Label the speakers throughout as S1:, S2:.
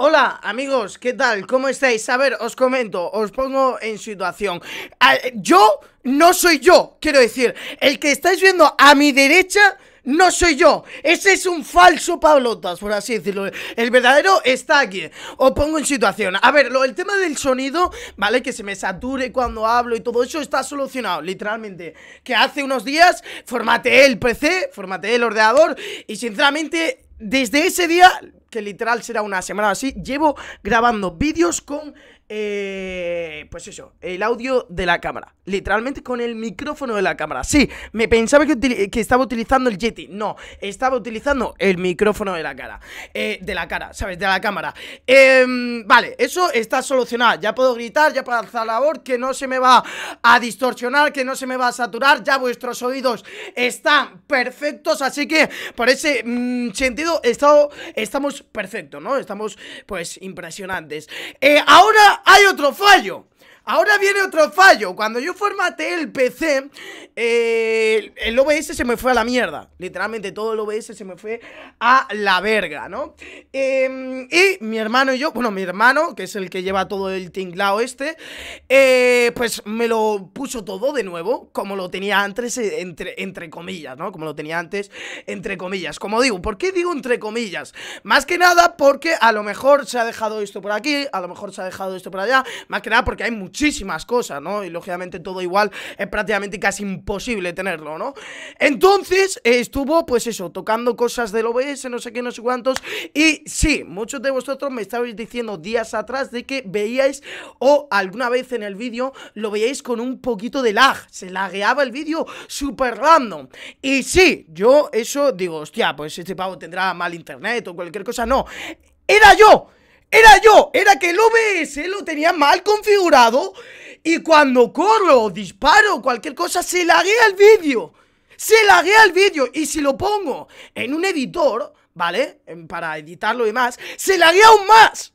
S1: Hola amigos, ¿qué tal? ¿Cómo estáis? A ver, os comento, os pongo en situación ah, Yo no soy yo, quiero decir El que estáis viendo a mi derecha no soy yo Ese es un falso Pablotas, por así decirlo El verdadero está aquí Os pongo en situación A ver, el tema del sonido, ¿vale? Que se me sature cuando hablo y todo eso Está solucionado, literalmente Que hace unos días formateé el PC, formateé el ordenador Y sinceramente desde ese día, que literal será una semana así, llevo grabando vídeos con eh, pues eso, el audio de la cámara. Literalmente con el micrófono de la cámara. Sí, me pensaba que, que estaba utilizando el Yeti. No, estaba utilizando el micrófono de la cara. Eh, de la cara, ¿sabes? De la cámara. Em, vale, eso está solucionado. Ya puedo gritar, ya puedo alzar la voz, que no se me va a distorsionar, que no se me va a saturar. Ya vuestros oídos están perfectos. Así que, por ese mm, sentido, estamos perfectos, ¿no? Estamos, pues, impresionantes. Eh, ahora hay otro fallo. Ahora viene otro fallo. Cuando yo formateé el PC, eh, el OBS se me fue a la mierda. Literalmente todo el OBS se me fue a la verga, ¿no? Em, y mi hermano y yo, bueno, mi hermano, que es el que lleva todo el tinglao este, eh, pues me lo puso todo de nuevo, como lo tenía antes, eh, entre, entre comillas, ¿no? Como lo tenía antes, entre comillas. Como digo, ¿por qué digo entre comillas? Más que nada porque a lo mejor se ha dejado esto por aquí, a lo mejor se ha dejado esto por allá, más que nada porque hay muchísimas cosas, ¿no? Y lógicamente todo igual es prácticamente casi imposible tenerlo, ¿no? Entonces estuvo, pues eso, tocando cosas del OBS, no sé qué, no sé cuántos. Y sí, muchos de vosotros me estabais diciendo días atrás de que veíais o alguna vez en el vídeo lo veíais con un poquito de lag. Se lagueaba el vídeo súper random. Y sí, yo eso digo, hostia, pues este pavo tendrá mal internet o cualquier cosa. No, era yo era yo, era que el OBS lo tenía mal configurado y cuando corro, disparo, cualquier cosa, se laguea el vídeo. Se laguea el vídeo y si lo pongo en un editor, ¿vale? Para editarlo y más se laguea aún más.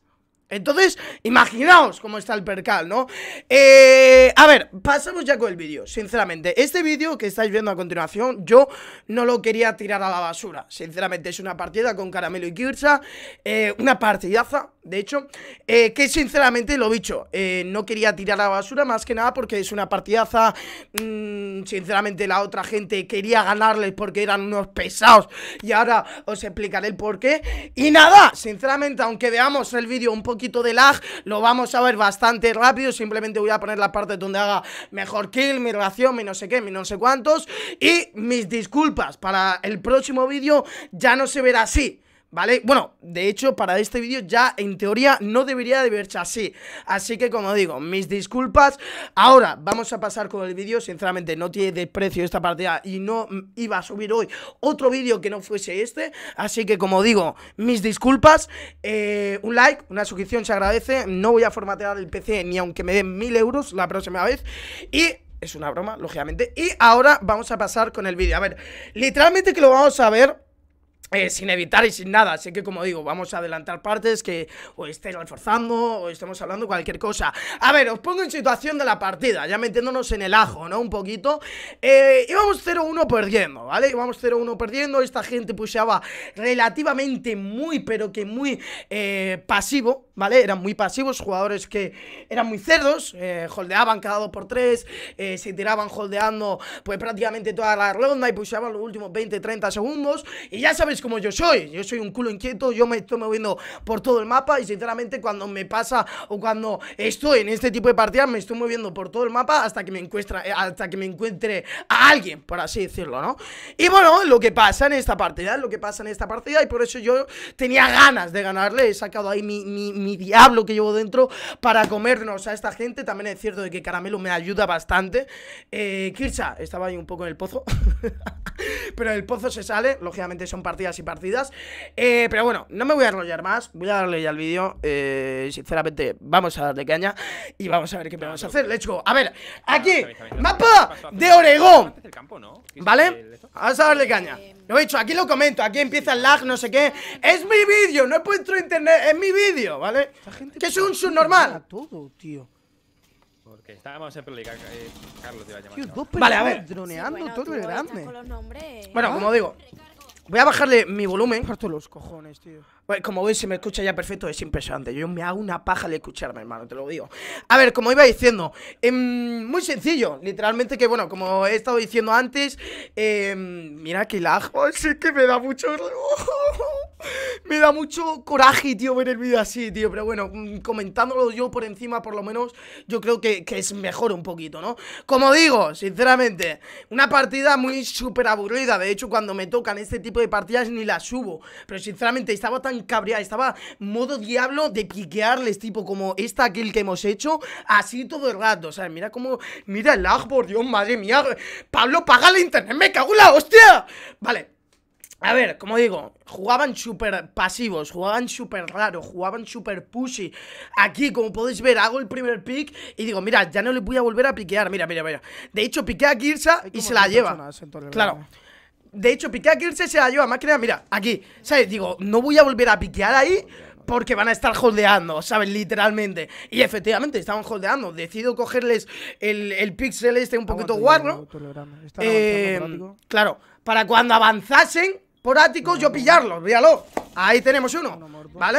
S1: Entonces, imaginaos cómo está el percal, ¿no? Eh, a ver, pasamos ya con el vídeo, sinceramente. Este vídeo que estáis viendo a continuación, yo no lo quería tirar a la basura. Sinceramente, es una partida con Caramelo y Kirsa, eh, una partidaza, de hecho, eh, que sinceramente lo dicho, eh, no quería tirar a la basura más que nada porque es una partidaza, mm, sinceramente la otra gente quería ganarles porque eran unos pesados y ahora os explicaré el por qué. Y nada, sinceramente, aunque veamos el vídeo un poquito de lag, lo vamos a ver bastante rápido, simplemente voy a poner la parte donde haga mejor kill, mi relación, mi no sé qué, mi no sé cuántos y mis disculpas, para el próximo vídeo ya no se verá así. ¿vale? Bueno, de hecho, para este vídeo ya en teoría no debería de verse así. Así que, como digo, mis disculpas. Ahora, vamos a pasar con el vídeo. Sinceramente, no tiene de precio esta partida y no iba a subir hoy otro vídeo que no fuese este. Así que, como digo, mis disculpas. Eh, un like, una suscripción se agradece. No voy a formatear el PC ni aunque me den mil euros la próxima vez. Y es una broma, lógicamente. Y ahora vamos a pasar con el vídeo. A ver, literalmente que lo vamos a ver eh, sin evitar y sin nada. Así que, como digo, vamos a adelantar partes que o estéis reforzando o estemos hablando cualquier cosa. A ver, os pongo en situación de la partida, ya metiéndonos en el ajo, ¿no? Un poquito. Eh, íbamos 0-1 perdiendo, ¿vale? Íbamos 0-1 perdiendo. Esta gente puseaba relativamente muy, pero que muy eh, pasivo, ¿vale? Eran muy pasivos, jugadores que eran muy cerdos, eh, holdeaban cada 2 por 3 se tiraban holdeando pues prácticamente toda la ronda y puseaban los últimos 20-30 segundos. Y ya sabéis como yo soy. Yo soy un culo inquieto, yo me estoy moviendo por todo el mapa y sinceramente cuando me pasa o cuando estoy en este tipo de partidas me estoy moviendo por todo el mapa hasta que me encuentre, eh, hasta que me encuentre a alguien, por así decirlo, ¿no? Y bueno, lo que pasa en esta partida, lo que pasa en esta partida y por eso yo tenía ganas de ganarle, he sacado ahí mi, diablo que llevo dentro para comernos a esta gente. También es cierto de que Caramelo me ayuda bastante. Eh, estaba ahí un poco en el pozo, pero el pozo se sale, lógicamente son partidas y partidas. Eh, pero bueno, no me voy a enrollar más. Voy a darle ya al vídeo. Eh, sinceramente, vamos a darle caña y vamos a ver qué podemos hacer. Let's go. A ver, aquí, mapa de Oregón. ¿Vale? Vamos a darle caña. Lo he dicho, aquí lo comento. Aquí empieza el lag, no sé qué. Es mi vídeo, no he puesto internet. Es mi vídeo, ¿vale? Que es un subnormal. Todo, eh, a llamar. vale, a ver. Droneando todo grande. Bueno, como digo, Voy a bajarle mi volumen. todos los cojones, tío. Pues, como veis, se me escucha ya perfecto, es impresionante. Yo me hago una paja al escucharme, hermano, te lo digo. A ver, como iba diciendo, em, muy sencillo. Literalmente que, bueno, como he estado diciendo antes, em, mira que lajo sí que me da mucho... Me da mucho coraje, tío, ver el vídeo así, tío. Pero bueno, mm, comentándolo yo por encima, por lo menos, yo creo que, es mejor un poquito, ¿no? Como digo, sinceramente, una partida muy súper aburrida. De hecho, cuando me tocan este tipo de partidas ni las subo. Pero sinceramente, estaba tan cabreada, estaba modo diablo de piquearles, tipo, como esta kill que hemos hecho, así todo el rato. O sea, mira cómo. Mira el lag, por Dios, madre mía. Pablo, paga el internet, me cago en la hostia. Vale, a ver, como digo, jugaban súper pasivos, jugaban súper raro, jugaban súper pushy. Aquí, como podéis ver, hago el primer pick y digo, mira, ya no le voy a volver a piquear. Mira, mira, mira. De hecho, piqué a Kirsa y se la lleva. Claro. De hecho, piqué a Kirsa y se la lleva. Más que mira, aquí. ¿Sabes? Digo, no voy a volver a piquear ahí porque van a estar holdeando, ¿sabes? Literalmente. Y efectivamente, estaban holdeando. Decido cogerles el, pixel este un poquito guarro. Eh, claro, para cuando avanzasen, por yo pillarlos, míralo. Ahí tenemos uno, ¿vale?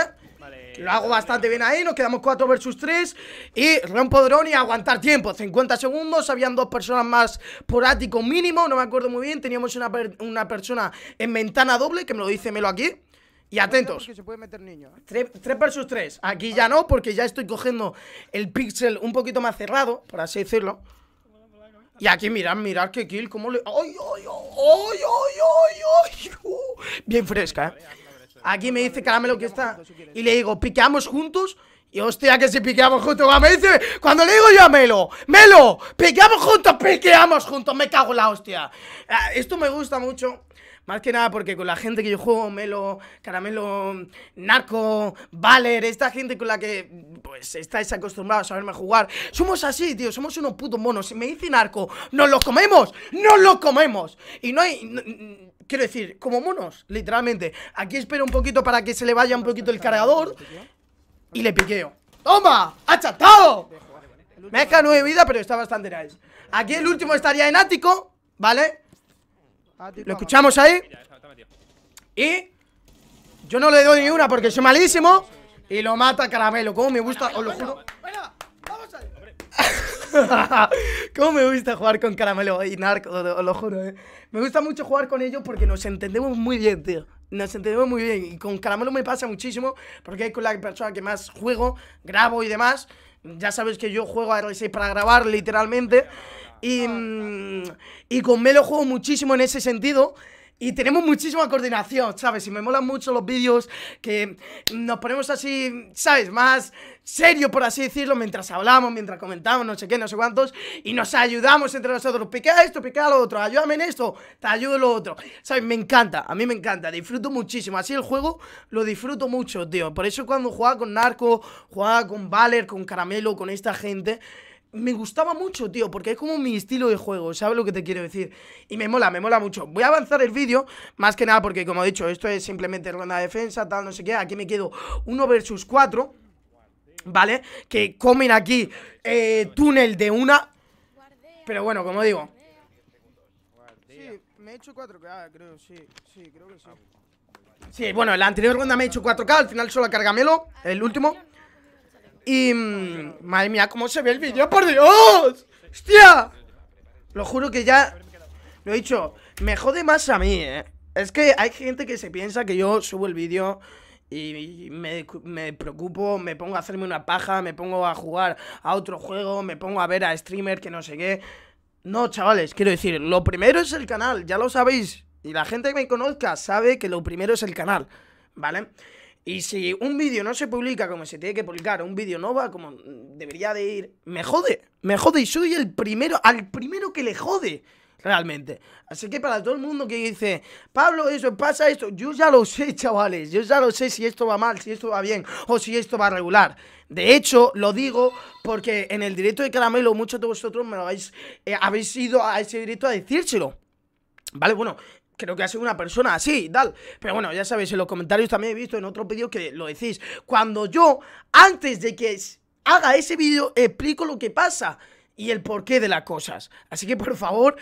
S1: Lo hago bastante bien ahí, nos quedamos 4 versus 3 Y rompo drone y aguantar tiempo 50 segundos, habían dos personas más por mínimo, no me acuerdo muy bien Teníamos una, persona en ventana doble, que me lo dice Melo aquí y atentos. 3, ¿eh? versus 3. Aquí ya no, porque ya estoy cogiendo el pixel un poquito más cerrado, por así decirlo. Y aquí mirad, mirad que kill, cómo le... ¡Ay, ay, ay, ay, ay! bien fresca, ¿eh? Aquí me dice Caramelo que está Y le digo, ¿piqueamos juntos? Y hostia, que si piqueamos juntos Me dice, cuando le digo yo a Melo Melo, piqueamos juntos, piqueamos juntos Me cago en la hostia ah, Esto me gusta mucho más que nada porque con la gente que yo juego, Melo, Caramelo, Narco, Valer, esta gente con la que pues estáis acostumbrados a verme jugar. Somos así, tío, somos unos putos monos. Si me dice Narco, ¡nos los comemos! ¡Nos los comemos! Y no hay... quiero decir, como monos, literalmente. Aquí espero un poquito para que se le vaya un poquito el cargador. Y le piqueo. ¡Toma! ¡Ha chatado! Me ha nueve vida, pero está bastante nice. Aquí el último estaría en ático, ¿vale? Ah, lo escuchamos ahí. Y yo no le doy ni una porque soy malísimo. Y lo mata Caramelo. Como me gusta, os lo juro. Cómo me gusta jugar con Caramelo y Narco, os lo juro, eh. Me gusta mucho jugar con ellos porque nos entendemos muy bien, tío. Nos entendemos muy bien. Y con Caramelo me pasa muchísimo porque es con la persona que más juego, grabo y demás. Ya sabéis que yo juego a R6 para grabar, literalmente. Y, mm, y con Melo juego muchísimo en ese sentido. Y tenemos muchísima coordinación, ¿sabes? Y me molan mucho los vídeos que nos ponemos así, ¿sabes? Más serio, por así decirlo, mientras hablamos, mientras comentamos, no sé qué, no sé cuántos. Y nos ayudamos entre nosotros. Pica esto, pica lo otro. Ayúdame en esto, te ayudo lo otro. ¿Sabes? Me encanta, a mí me encanta. Disfruto muchísimo. Así el juego lo disfruto mucho, tío. Por eso cuando jugaba con Narco, jugaba con Valer, con Caramelo, con esta gente me gustaba mucho, tío, porque es como mi estilo de juego, ¿sabes lo que te quiero decir? Y me mola, me mola mucho. Voy a avanzar el vídeo, más que nada porque, como he dicho, esto es simplemente ronda de defensa, tal, no sé qué. Aquí me quedo uno versus cuatro ¿vale? Que comen aquí eh, túnel de una... Pero bueno, como digo... Sí, me he hecho 4 ah, creo, sí, sí, creo que sí. Sí, bueno, en la anterior ronda me he hecho 4K, al final solo cargamelo, el último... Y. Mm, madre mía, cómo se ve el vídeo, por Dios. ¡Hostia! Lo juro que ya. Lo he dicho, me jode más a mí, eh. Es que hay gente que se piensa que yo subo el vídeo y me, me, preocupo, me pongo a hacerme una paja, me pongo a jugar a otro juego, me pongo a ver a streamer que no sé qué. No, chavales, quiero decir, lo primero es el canal, ya lo sabéis. Y la gente que me conozca sabe que lo primero es el canal, ¿vale? Y si un vídeo no se publica como se tiene que publicar, un vídeo no va como debería de ir, me jode, me jode y soy el primero, al primero que le jode realmente. Así que para todo el mundo que dice, Pablo, eso pasa esto, yo ya lo sé, chavales, yo ya lo sé si esto va mal, si esto va bien o si esto va regular. De hecho, lo digo porque en el directo de Caramelo muchos de vosotros me lo habéis, eh, habéis ido a ese directo a decírselo. Vale, bueno, creo que ha sido una persona así tal. Pero bueno, ya sabéis, en los comentarios también he visto en otro vídeo que lo decís. Cuando yo, antes de que haga ese vídeo, explico lo que pasa y el porqué de las cosas. Así que por favor,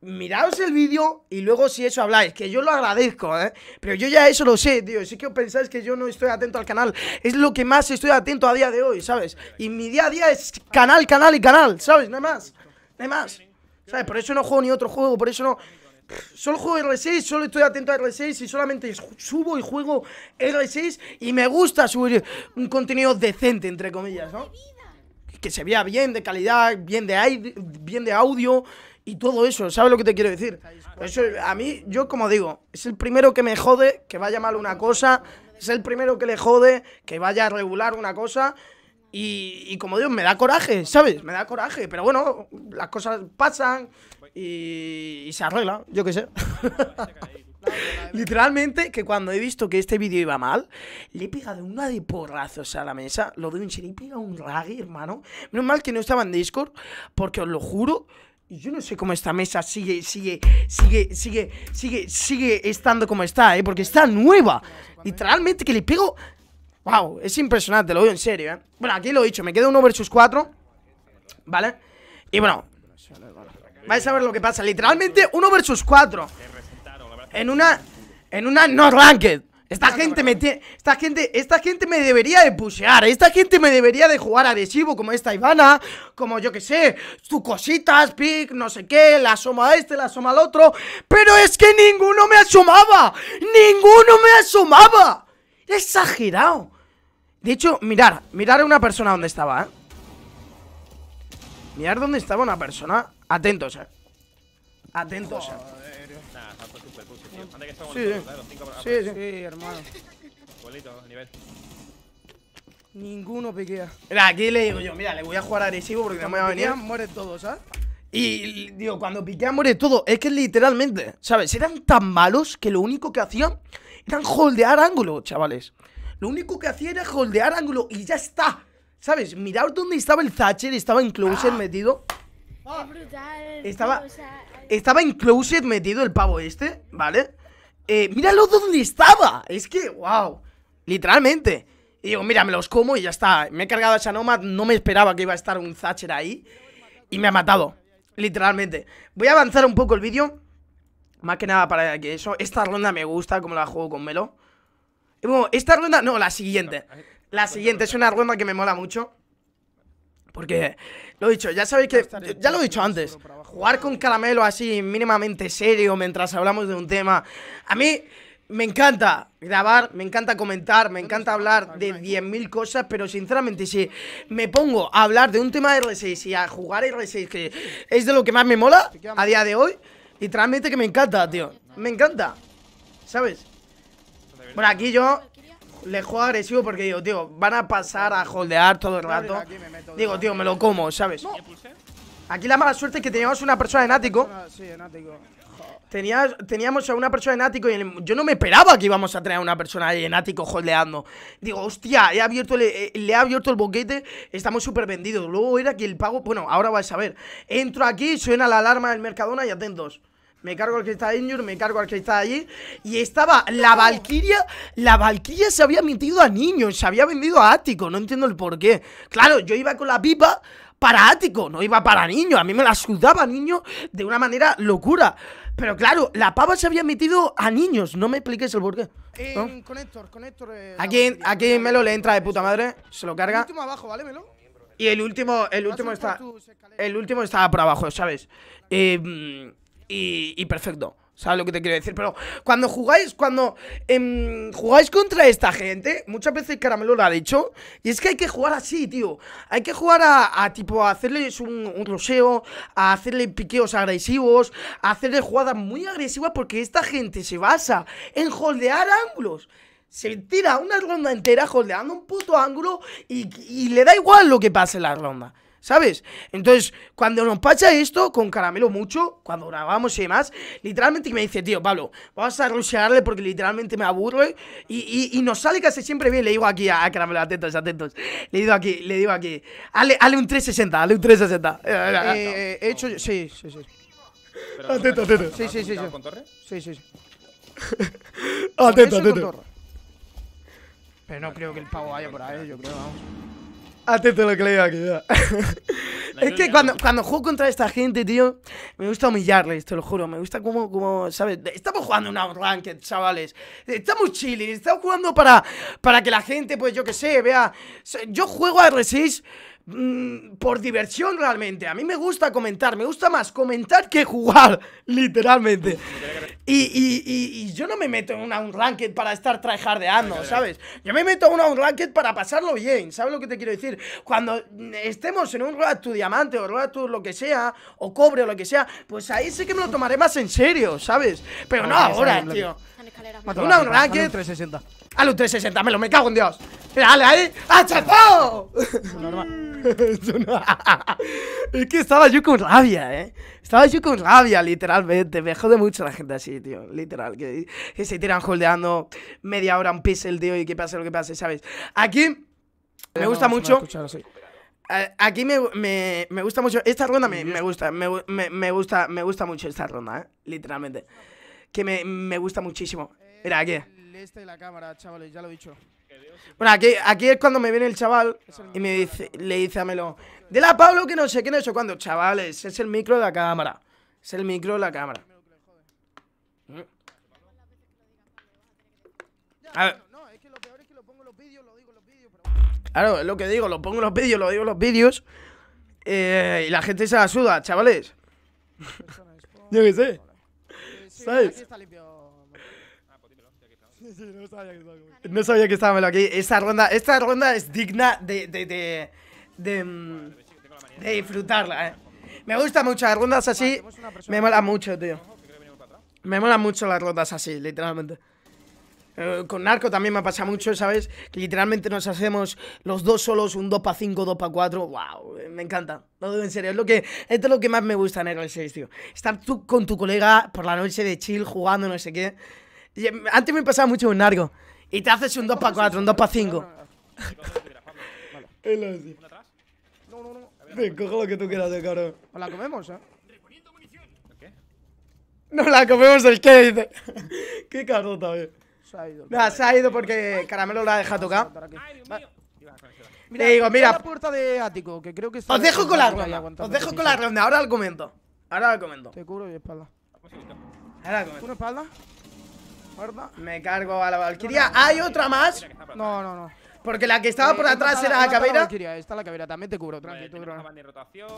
S1: miraos el vídeo y luego si eso habláis, que yo lo agradezco, ¿eh? Pero yo ya eso lo sé, tío. Si que pensáis que yo no estoy atento al canal, es lo que más estoy atento a día de hoy, ¿sabes? Y mi día a día es canal, canal y canal, ¿sabes? Nada más. Nada más. ¿Sabes? Por eso no juego ni otro juego, por eso no solo juego R6, solo estoy atento a R6 y solamente subo y juego R6 y me gusta subir un contenido decente, entre comillas, ¿no? Que se vea bien, de calidad, bien de, bien de audio y todo eso, ¿sabes lo que te quiero decir? Eso, a mí, yo como digo, es el primero que me jode que vaya mal una cosa, es el primero que le jode que vaya a regular una cosa... Y, y como digo, me da coraje, ¿sabes? Me da coraje, pero bueno, las cosas pasan, y, se arregla, yo qué sé. Literalmente, que cuando he visto que este vídeo iba mal, le he pegado una de porrazos a la mesa. Lo doy un serio, he pegado un raggy, hermano. Menos mal que no estaba en Discord, porque os lo juro. Yo no sé cómo esta mesa sigue, sigue, sigue, sigue, sigue, sigue estando como está, ¿eh? Porque está nueva. Literalmente que le pego... ¡Wow! Es impresionante, lo veo en serio, ¿eh? Bueno, aquí lo he dicho, me queda uno versus cuatro ¿vale? Y bueno, Vais a ver lo que pasa. Literalmente, uno versus cuatro. En una. En una no ranked. Esta gente me tiene, esta gente, esta gente me debería de pushear, esta gente me debería de jugar adhesivo como esta Ivana, como yo que sé, Tu cositas, pick, no sé qué, la asoma a este, la asoma al otro, pero es que ninguno me asomaba, ninguno me asomaba. Exagerado. De hecho, mirar, mirar a una persona donde estaba, ¿eh? Mirar dónde estaba una persona Atentos, eh. Atentos, eh. tío. Antes que estamos sí, sí. cinco sí, sí. sí, hermano. nivel. Ninguno piquea. Mira, aquí le digo yo, mira, le voy a jugar agresivo porque no me va a venir. muere todo, ¿sabes? Y digo, cuando piquea muere todo. Es que literalmente, ¿sabes? Eran tan malos que lo único que hacían eran holdear ángulo, chavales. Lo único que hacía era holdear ángulo y ya está. ¿Sabes? Mirad dónde estaba el Thatcher, estaba en closer ah. metido. Estaba, estaba en closet metido el pavo este, ¿vale? Eh, míralo donde estaba. Es que, wow. Literalmente. Y digo, mira, me los como y ya está. Me he cargado a esa Nomad, no me esperaba que iba a estar un Thatcher ahí. Y me ha matado. Literalmente. Voy a avanzar un poco el vídeo. Más que nada para que eso. Esta ronda me gusta, como la juego con Melo. esta ronda, no, la siguiente. La siguiente es una ronda que me mola mucho. Porque, lo he dicho, ya sabéis que, ya lo he dicho antes, jugar con caramelo así mínimamente serio mientras hablamos de un tema, a mí me encanta grabar, me encanta comentar, me encanta hablar de 10.000 cosas, pero sinceramente si me pongo a hablar de un tema de R6 y a jugar R6, que es de lo que más me mola a día de hoy, y transmite que me encanta, tío, me encanta, ¿sabes? Bueno, aquí yo le juego agresivo porque digo, tío, van a pasar a holdear todo el rato. Digo, tío, me lo como, ¿sabes? Aquí la mala suerte es que teníamos una persona en ático. Ah, sí, teníamos a una persona en ático y yo no me esperaba que íbamos a tener a una persona ahí en ático holdeando. Digo, hostia, he abierto eh, le, ha he abierto el boquete, estamos súper vendidos. Luego era que el pago, bueno, ahora vais a ver. Entro aquí, suena la alarma del Mercadona y atentos. Me cargo al que está injured, me cargo al que está allí. Y estaba la valquiria La valquiria se había metido a niños, se había vendido a Ático. No entiendo el porqué Claro, yo iba con la pipa para Ático, no iba para niños. A mí me la sudaba niño de una manera locura. Pero claro, la pava se había metido a niños. No me expliques el porqué. Eh, con Héctor, con eh, aquí, aquí Melo le entra de eh, puta madre. Se lo carga. Y el último, el último está. El último estaba por abajo, ¿sabes? Eh y, perfecto. ¿Sabes lo que te quiero decir? Pero cuando jugáis, cuando em, jugáis contra esta gente, muchas veces Caramelo lo ha dicho, y es que hay que jugar así, tío. Hay que jugar a, tipo, hacerles un, un a hacerle piqueos agresivos, a hacerle jugadas muy agresivas, porque esta gente se basa en holdear ángulos se tira una ronda entera holdeando un puto ángulo y, y, le da igual lo que pase en la ronda. ¿Sabes? Entonces, cuando nos pacha esto, con Caramelo mucho, cuando grabamos y demás, literalmente me dice, tío, Pablo, vamos a rushearle porque literalmente me aburro Y, y, nos sale casi siempre bien. Le digo aquí a, Caramelo, atentos, atentos. Le digo aquí, le digo aquí, hale, un 360, hale un 360. Eh, hecho, sí, sí, sí. Atento, atento. Sí, sí, sí. ¿Con torre? Sí, sí, sí. atento, atento. Pero no creo que el pavo vaya por ahí, yo creo, vamos. Atento lo que le diga es que cuando, cuando juego contra esta gente, tío, me gusta humillarles, te lo juro. Me gusta como, como ¿sabes? Estamos jugando una ranked, chavales. Estamos chilling, estamos jugando para, para que la gente, pues yo qué sé, vea. Yo juego a R6 Mm, por diversión realmente. A mí me gusta comentar, me gusta más comentar que jugar, literalmente. Y, y, y, yo no me meto en un ranked para estar tryhardeando, ¿sabes? Yo me meto en un ranked para pasarlo bien, ¿sabes lo que te quiero decir? Cuando mm, estemos en un road to diamante o road to lo que sea, o cobre o lo que sea, pues ahí sí que me lo tomaré más en serio, ¿sabes? Pero no ahora, tío una una A un 360. a los 360, me lo me cago en Dios. Mira, dale ahí. normal es que estaba yo con rabia, ¿eh? Estaba yo con rabia, literalmente. Me jode mucho la gente así, tío. Literal. Que, se tiran holdeando media hora un pixel, tío, y que pase lo que pase, ¿sabes? Aquí me gusta mucho. Eh, aquí me, gusta mucho. Esta ronda me, gusta. Me, gusta. Me gusta mucho esta ronda, ¿eh? Literalmente. Que me, me gusta muchísimo. Mira, aquí. Este de la cámara, ya lo he dicho. Bueno, aquí, aquí es cuando me viene el chaval y me dice, le dice a Melo, De la Pablo que no sé quién es eso cuando, chavales, es el micro de la cámara. Es el micro de la cámara. A ver. Claro, es lo que digo, lo pongo en los vídeos, lo digo en los vídeos. Eh, y la gente se la suda, chavales. Yo qué sé. ¿Sabes? no sabía que estaba estábamos aquí. Esta ronda, esta ronda es digna de. de. de. Mm, disfrutarla, eh. Me gusta mucho las rondas así. Me mola mucho, tío. Me mola mucho las rondas así, literalmente. Eh, con Narco también me pasa mucho, ¿sabes? Que literalmente nos hacemos los dos solos, un 2x5, 2x4. ¡Wow! Me encanta. No en serio. Es lo que, esto es lo que más me gusta en el 6, tío. Estar tú con tu colega por la noche de chill, jugando, no sé qué. Em, antes me pasaba mucho un largo. Y te haces un 2 para 4, un 2 para 5. Es así. No, no, no. Ven, coge lo que tú quieras, de eh, cabrón. ¿Nos pues la comemos, eh? ¿Qué? No la comemos el qué, dice. qué carota, eh. Se ha ido. Nah, se ha ido porque Caramelo la dejado tocar. Mira, digo, mira. La puerta de ático, que creo que Os dejo con la ronda. Os dejo con la ronda. Ahora lo comento. Ahora lo comento. Te cubro y espalda. Pues ahora lo comento. espalda? Me cargo a la Valkyria. ¿Hay otra más? No, no, no. Porque la que estaba eh, por atrás era la cabera. Está la cabera, también te cubro, tranqui, eh, tú, bro. de rotación,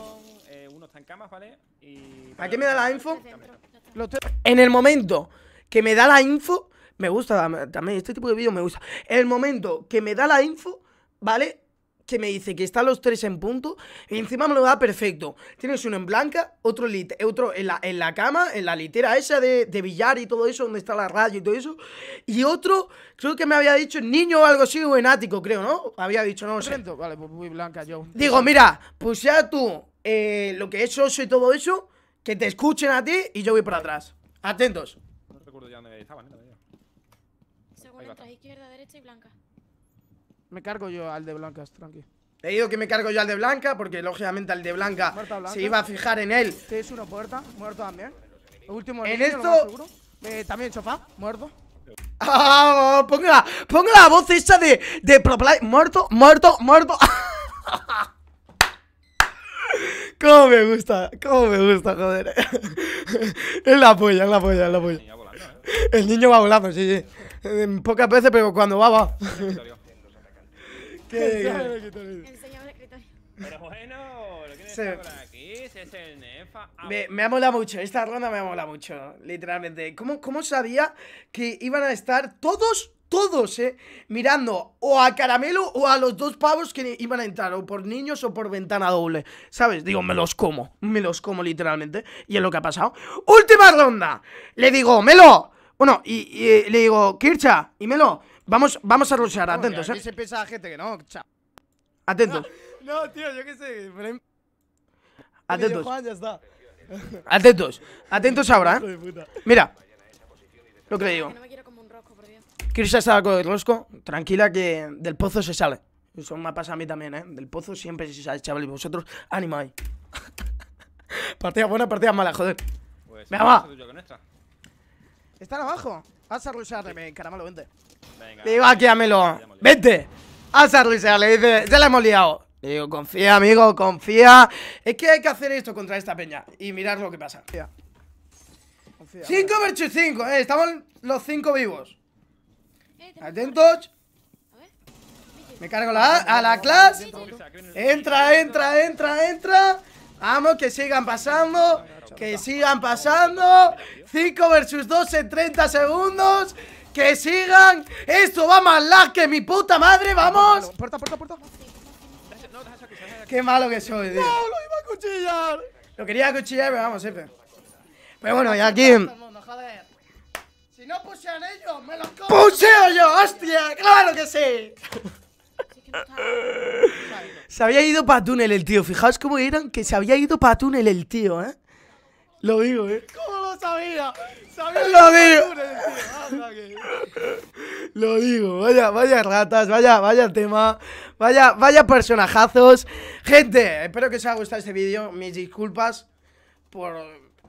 S1: eh, uno está en camas, ¿vale? Y... ¿A qué me da la info? En el momento que me da la info, me gusta también este tipo de vídeos, me gusta. En el momento que me da la info, ¿vale? me dice que están los tres en punto y encima me lo da perfecto. Tienes uno en blanca, otro, otro en, la, en la cama, en la litera esa de, billar y todo eso, donde está la raya y todo eso. Y otro, creo que me había dicho niño o algo así, o en ático, creo, ¿no? Había dicho, no lo sé. Vale, pues blanca yo. Digo, mira, pues ya tú, eh, lo que es oso y todo eso, que te escuchen a ti y yo voy por atrás. Atentos. No recuerdo ya dónde estaban, Según izquierda, derecha y blanca. Me cargo yo al de blancas, tranqui. He digo que me cargo yo al de blanca porque lógicamente al de blanca, se iba a fijar en él. Tienes es uno puerta, muerto también. en esto. Eh, también chofa, muerto. ¡Ah! ponga, ponga la voz esa de, de Proplay. Muerto, muerto, muerto. ¿Cómo me gusta? ¿Cómo me gusta, joder? es la polla, es la polla, es la polla. El niño va volando, ¿eh? sí, sí. Pocas veces, pero cuando va, va me, ha molado mucho, esta ronda me ha molado mucho, literalmente. ¿Cómo, sabía que iban a estar todos, todos, eh? Mirando o a Caramelo o a los dos pavos que iban a entrar, o por niños o por ventana doble, ¿sabes? Digo, me los como, me los como literalmente, y es lo que ha pasado. ¡Última ronda! Le digo, Melo, bueno, y eh, le digo, Kircha, y Melo, Vamos, vamos a rushear, atentos, aquí eh. se piensa la gente que no, chao. Atentos. No, tío, yo qué sé. Atentos. Atentos. Atentos ahora, eh. Mira. Lo que le digo. Kirsa estaba con el rosco. Tranquila que del pozo se sale. Eso me pasa a mí también, ¿eh? Del pozo siempre se sale, chaval. Y vosotros, ánimo ahí. partida buena, partida mala, joder. Pues, Venga, va. Están abajo. Vas a rushear, caramelo, vente digo aquí a Melo, vente. A se le dice, ya la hemos liado. digo, confía, amigo, confía. Es que hay que hacer esto contra esta peña. Y mirar lo que pasa. 5 versus 5, eh, Estamos los 5 vivos. Atentos. Me cargo la A, la clase. Entra, entra, entra, entra. Vamos, que sigan pasando. Que sigan pasando. 5 versus 12 en 30 segundos. ¡Que sigan! ¡Esto va más lag que mi puta madre! ¡Vamos! Puerta, puerta, puerta. Qué malo que soy, tío. No, lo iba a cuchillar. Lo quería cuchillar, pero vamos, jefe. Pero bueno, y aquí. Si no pusean ellos, me lo ¡Puseo yo! ¡Hostia! ¡Claro que sí! se había ido para túnel el tío. Fijaos cómo eran que se había ido para túnel el tío, ¿eh? Lo digo, ¿eh? ¿Cómo lo sabía? ¿Sabía lo digo. Lo digo, vaya, vaya ratas, vaya, vaya tema, vaya, vaya personajazos. Gente, espero que os haya gustado este vídeo. Mis disculpas por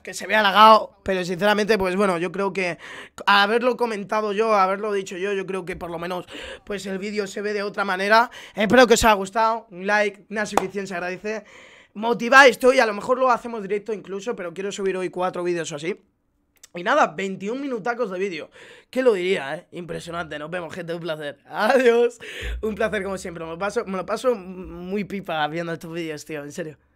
S1: que se vea halagado, pero sinceramente, pues bueno, yo creo que haberlo comentado yo, haberlo dicho yo, yo creo que por lo menos, pues el vídeo se ve de otra manera. Espero que os haya gustado, un like, una suscripción se agradece. Motiváis, estoy, a lo mejor lo hacemos directo incluso, pero quiero subir hoy cuatro vídeos o así. Y nada, 21 minutacos de vídeo. ¿Qué lo diría, eh? Impresionante. Nos vemos, gente. Un placer. Adiós. Un placer como siempre. Me lo paso, me lo paso muy pipa viendo estos vídeos, tío. En serio.